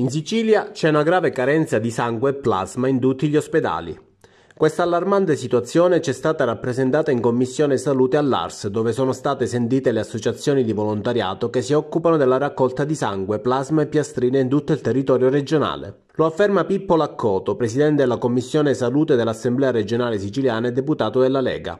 In Sicilia c'è una grave carenza di sangue e plasma in tutti gli ospedali. Questa allarmante situazione c'è stata rappresentata in Commissione Salute all'ARS, dove sono state sentite le associazioni di volontariato che si occupano della raccolta di sangue, plasma e piastrine in tutto il territorio regionale. Lo afferma Pippo Laccoto, presidente della Commissione Salute dell'Assemblea regionale siciliana e deputato della Lega.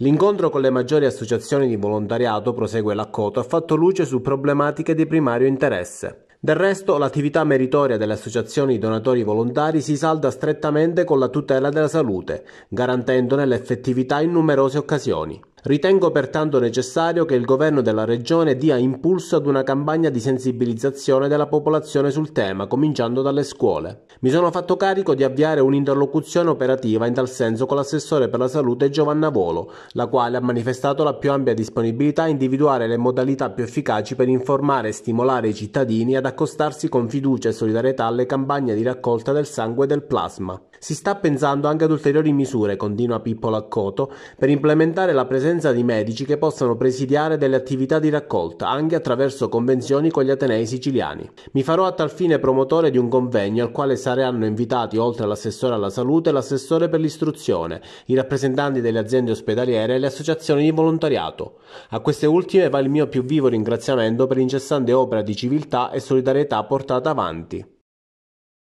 L'incontro con le maggiori associazioni di volontariato, prosegue Laccoto, ha fatto luce su problematiche di primario interesse. Del resto, l'attività meritoria delle associazioni donatori volontari si salda strettamente con la tutela della salute, garantendone l'effettività in numerose occasioni. Ritengo pertanto necessario che il governo della regione dia impulso ad una campagna di sensibilizzazione della popolazione sul tema, cominciando dalle scuole. Mi sono fatto carico di avviare un'interlocuzione operativa in tal senso con l'assessore per la salute Giovanna Volo, la quale ha manifestato la più ampia disponibilità a individuare le modalità più efficaci per informare e stimolare i cittadini ad accostarsi con fiducia e solidarietà alle campagne di raccolta del sangue e del plasma. Si sta pensando anche ad ulteriori misure, continua Pippo Laccoto, per implementare la presenza l'assenza di medici che possano presidiare delle attività di raccolta, anche attraverso convenzioni con gli atenei siciliani. Mi farò a tal fine promotore di un convegno al quale saranno invitati, oltre all'assessore alla salute, l'assessore per l'istruzione, i rappresentanti delle aziende ospedaliere e le associazioni di volontariato. A queste ultime va il mio più vivo ringraziamento per l'incessante opera di civiltà e solidarietà portata avanti.